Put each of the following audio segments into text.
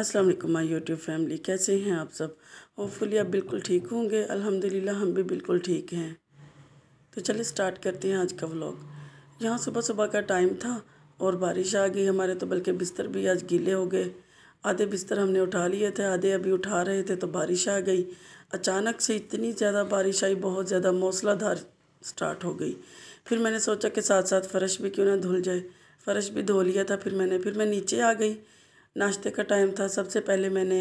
अस्सलाम वालेकुम my YouTube family कैसे हैं आप सब होपफुली आप बिल्कुल ठीक होंगे अल्हम्दुलिल्लाह हम भी बिल्कुल ठीक हैं तो चलिए स्टार्ट करते हैं आज का व्लॉग यहाँ सुबह सुबह का टाइम था और बारिश आ गई हमारे तो बल्कि बिस्तर भी आज गीले हो गए आधे बिस्तर हमने उठा लिए थे आधे अभी उठा रहे थे तो बारिश आ गई अचानक से इतनी ज़्यादा बारिश आई बहुत ज़्यादा मौसलाधार स्टार्ट हो गई फिर मैंने सोचा कि साथ साथ फ़र्श भी क्यों ना धुल जाए फ़र्श भी धो लिया था फिर मैंने फिर मैं नीचे आ गई नाश्ते का टाइम था सबसे पहले मैंने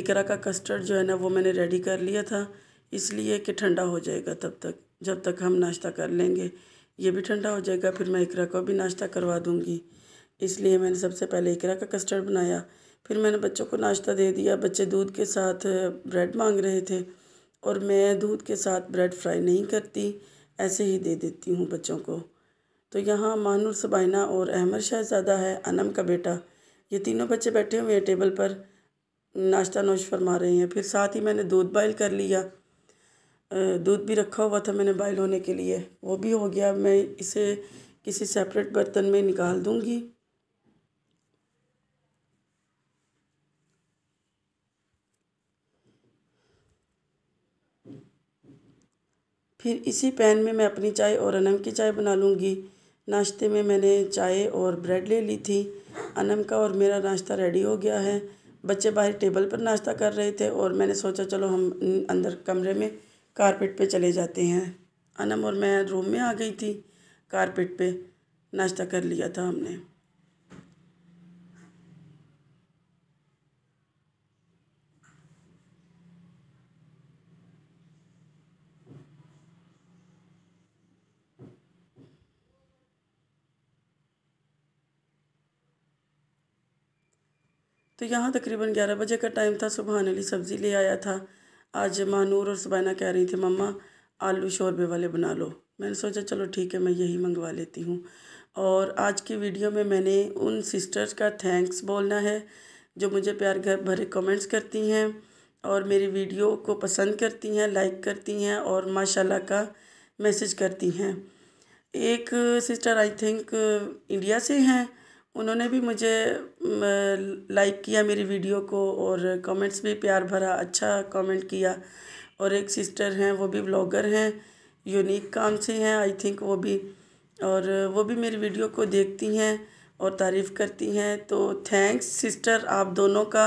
इकरा का कस्टर्ड जो है ना वो मैंने रेडी कर लिया था इसलिए कि ठंडा हो जाएगा तब तक जब तक हम नाश्ता कर लेंगे ये भी ठंडा हो जाएगा फिर मैं इकरा को भी नाश्ता करवा दूँगी इसलिए मैंने सबसे पहले इकरा का कस्टर्ड बनाया फिर मैंने बच्चों को नाश्ता दे दिया बच्चे दूध के साथ ब्रेड मांग रहे थे और मैं दूध के साथ ब्रेड फ्राई नहीं करती ऐसे ही दे देती हूँ बच्चों को तो यहाँ मानूर सबाइना और अहमद शाहजादा है अनम का बेटा ये तीनों बच्चे बैठे हुए हैं टेबल पर नाश्ता नोश फरमा रहे हैं फिर साथ ही मैंने दूध बॉयल कर लिया दूध भी रखा हुआ था मैंने बॉयल होने के लिए वो भी हो गया मैं इसे किसी सेपरेट बर्तन में निकाल दूँगी फिर इसी पैन में मैं अपनी चाय और अनम की चाय बना लूँगी नाश्ते में मैंने चाय और ब्रेड ले ली थी अनम का और मेरा नाश्ता रेडी हो गया है बच्चे बाहर टेबल पर नाश्ता कर रहे थे और मैंने सोचा चलो हम अंदर कमरे में कारपेट पे चले जाते हैं अनम और मैं रूम में आ गई थी कारपेट पे नाश्ता कर लिया था हमने तो यहाँ तकरीबन ग्यारह बजे का टाइम था सुबहान अली सब्ज़ी ले आया था आज मानूर और सुबैना कह रही थी मम्मा आलू शोरबे वाले बना लो मैंने सोचा चलो ठीक है मैं यही मंगवा लेती हूँ और आज की वीडियो में मैंने उन सिस्टर्स का थैंक्स बोलना है जो मुझे प्यार घर भरे कमेंट्स करती हैं और मेरी वीडियो को पसंद करती हैं लाइक करती हैं और माशाल्लाह का मैसेज करती हैं एक सिस्टर आई थिंक इंडिया से हैं उन्होंने भी मुझे लाइक किया मेरी वीडियो को और कमेंट्स भी प्यार भरा अच्छा कमेंट किया और एक सिस्टर हैं वो भी ब्लॉगर हैं यूनिक काम से हैं आई थिंक वो भी और वो भी मेरी वीडियो को देखती हैं और तारीफ़ करती हैं तो थैंक्स सिस्टर आप दोनों का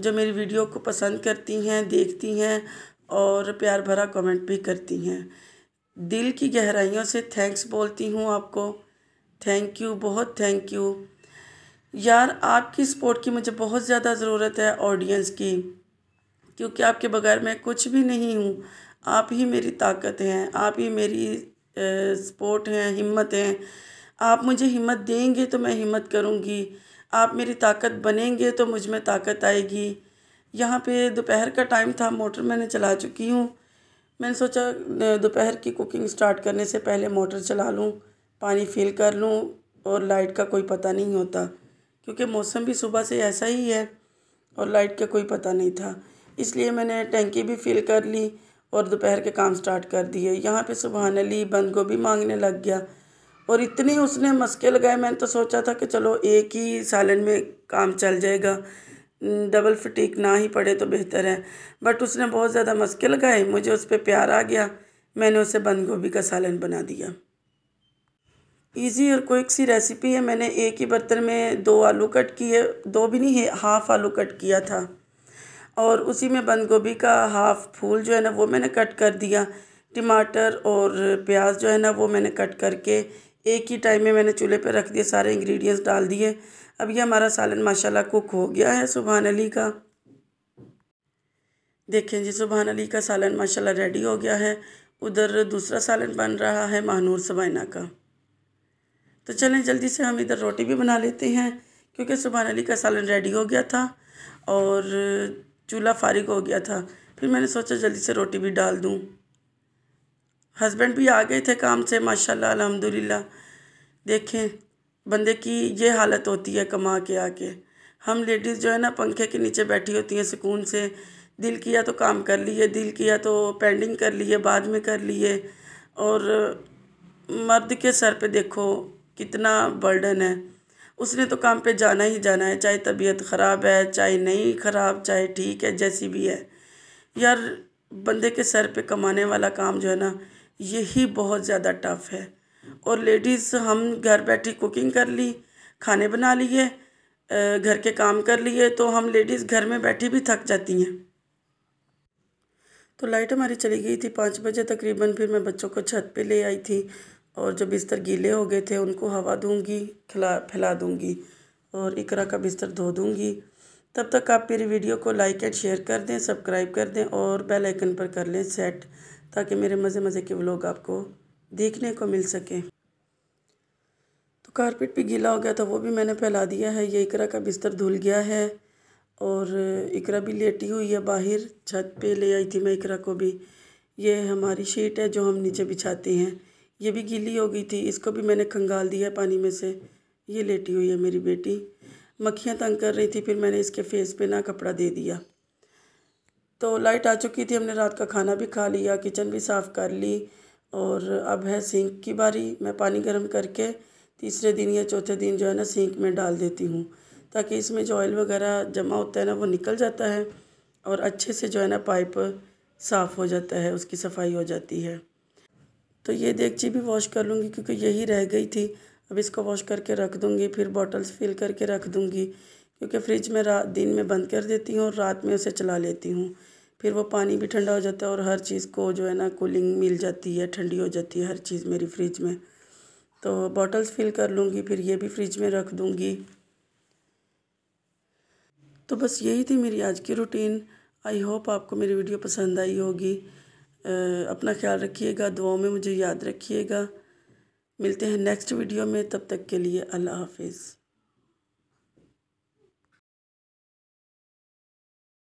जो मेरी वीडियो को पसंद करती हैं देखती हैं और प्यार भरा कमेंट भी करती हैं दिल की गहराइयों से थैंक्स बोलती हूँ आपको थैंक यू बहुत थैंक यू यार आपकी सपोर्ट की मुझे बहुत ज़्यादा ज़रूरत है ऑडियंस की क्योंकि आपके बगैर मैं कुछ भी नहीं हूँ आप ही मेरी ताकत हैं आप ही मेरी सपोर्ट हैं हिम्मत हैं आप मुझे हिम्मत देंगे तो मैं हिम्मत करूँगी आप मेरी ताकत बनेंगे तो मुझ में ताकत आएगी यहाँ पे दोपहर का टाइम था मोटर मैंने चला चुकी हूँ मैंने सोचा दोपहर की कुकिंग स्टार्ट करने से पहले मोटर चला लूँ पानी फिल कर लूँ और लाइट का कोई पता नहीं होता क्योंकि मौसम भी सुबह से ऐसा ही है और लाइट का कोई पता नहीं था इसलिए मैंने टंकी भी फिल कर ली और दोपहर के काम स्टार्ट कर दिए यहाँ पे ने ली बंद गोभी मांगने लग गया और इतनी उसने मस्के लगाए मैंने तो सोचा था कि चलो एक ही सालन में काम चल जाएगा डबल फटीक ना ही पड़े तो बेहतर है बट उसने बहुत ज़्यादा मस्के लगाए मुझे उस पर प्यार आ गया मैंने उसे बंद गोभी का सालन बना दिया ईज़ी और क्विक सी रेसिपी है मैंने एक ही बर्तन में दो आलू कट किए दो भी नहीं है हाफ़ आलू कट किया था और उसी में बंद गोभी का हाफ़ फूल जो है ना वो मैंने कट कर दिया टमाटर और प्याज जो है ना वो मैंने कट करके एक ही टाइम में मैंने चूल्हे पर रख दिए सारे इंग्रेडिएंट्स डाल दिए अब ये हमारा सालन माशाल्लाह कुक हो गया है सुबहान अली का देखें जी सुबहान अली का सालन माशाल्लाह रेडी हो गया है उधर दूसरा सालन बन रहा है महानूर सबाइना का तो चलें जल्दी से हम इधर रोटी भी बना लेते हैं क्योंकि सुबहान अली का सालन रेडी हो गया था और चूल्हा फारिग हो गया था फिर मैंने सोचा जल्दी से रोटी भी डाल दूँ हस्बैंड भी आ गए थे काम से माशाल्लाह अल्हम्दुलिल्लाह देखें बंदे की ये हालत होती है कमा के आके हम लेडीज़ जो है ना पंखे के नीचे बैठी होती हैं सुकून से दिल किया तो काम कर लिए दिल किया तो पेंडिंग कर लिए बाद में कर लिए और मर्द के सर पे देखो कितना बर्डन है उसने तो काम पे जाना ही जाना है चाहे तबीयत ख़राब है चाहे नहीं ख़राब चाहे ठीक है जैसी भी है यार बंदे के सर पे कमाने वाला काम जो है ना यही बहुत ज़्यादा टफ है और लेडीज़ हम घर बैठी कुकिंग कर ली खाने बना लिए घर के काम कर लिए तो हम लेडीज़ घर में बैठी भी थक जाती हैं तो लाइट हमारी चली गई थी पाँच बजे तकरीबन फिर मैं बच्चों को छत पे ले आई थी और जो बिस्तर गीले हो गए थे उनको हवा दूंगी खिला फैला दूंगी और इकरा का बिस्तर धो दूंगी तब तक आप मेरी वीडियो को लाइक एंड शेयर कर दें सब्सक्राइब कर दें और बेल आइकन पर कर लें सेट ताकि मेरे मज़े मज़े के व्लॉग आपको देखने को मिल सकें तो कारपेट भी गीला हो गया था वो भी मैंने फैला दिया है ये इकरा का बिस्तर धुल गया है और इकरा भी लेटी हुई है बाहर छत पर ले आई थी मैं इकरा को भी ये हमारी शीट है जो हम नीचे बिछाते हैं ये भी गीली हो गई थी इसको भी मैंने खंगाल दिया पानी में से ये लेटी हुई है मेरी बेटी मक्खियाँ तंग कर रही थी फिर मैंने इसके फेस पे ना कपड़ा दे दिया तो लाइट आ चुकी थी हमने रात का खाना भी खा लिया किचन भी साफ़ कर ली और अब है सिंक की बारी मैं पानी गर्म करके तीसरे दिन या चौथे दिन जो है ना सिंक में डाल देती हूँ ताकि इसमें जो ऑयल वगैरह जमा होता है ना वो निकल जाता है और अच्छे से जो है ना पाइप साफ़ हो जाता है उसकी सफाई हो जाती है तो ये देखिए भी वॉश कर लूँगी क्योंकि यही रह गई थी अब इसको वॉश करके रख दूँगी फिर बॉटल्स फिल करके रख दूँगी क्योंकि फ्रिज में रात दिन में बंद कर देती हूँ और रात में उसे चला लेती हूँ फिर वो पानी भी ठंडा हो जाता है और हर चीज़ को जो है ना कूलिंग मिल जाती है ठंडी हो जाती है हर चीज़ मेरी फ्रिज में तो बॉटल्स फिल कर लूँगी फिर ये भी फ्रिज में रख दूँगी तो बस यही थी मेरी आज की रूटीन आई होप आपको मेरी वीडियो पसंद आई होगी अपना ख्याल रखिएगा दुआओं में मुझे याद रखिएगा मिलते हैं नेक्स्ट वीडियो में तब तक के लिए अल्लाह हाफिज़